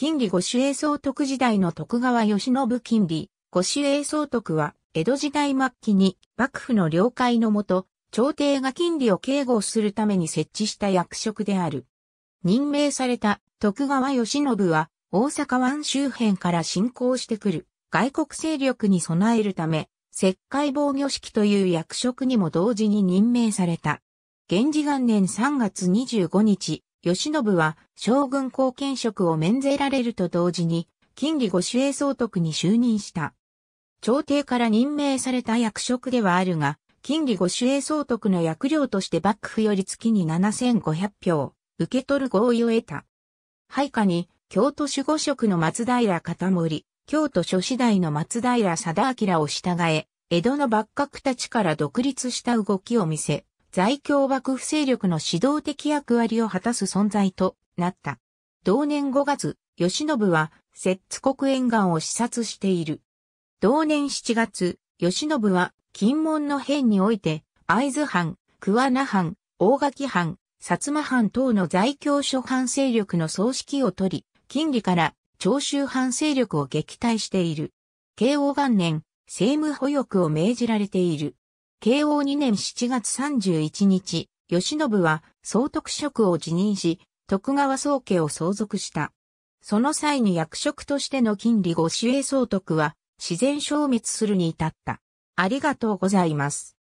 金利五種栄総督時代の徳川慶喜金利、五種栄総督は、江戸時代末期に幕府の了解のもと、朝廷が金利を警護するために設置した役職である。任命された徳川慶喜は、大阪湾周辺から侵攻してくる外国勢力に備えるため、石灰防御式という役職にも同時に任命された。源氏元年3月25日、吉信は将軍後見職を免ぜられると同時に、金利御守衛総督に就任した。朝廷から任命された役職ではあるが、金利御守衛総督の役料として幕府より月に7500票、受け取る合意を得た。配下に、京都守護職の松平片森、京都諸子代の松平貞明を従え、江戸の幕閣たちから独立した動きを見せ、在京幕府勢力の指導的役割を果たす存在となった。同年5月、慶喜は、摂津国沿岸を視察している。同年7月、慶喜は、金門の変において、会津藩、桑名藩、大垣藩、薩摩藩等の在京諸藩勢力の総指揮を取り、金利から長州藩勢力を撃退している。慶応元年、政務保欲を命じられている。慶応2年7月31日、慶喜は総督職を辞任し、徳川宗家を相続した。その際に役職としての金利御守衛総督は自然消滅するに至った。ありがとうございます。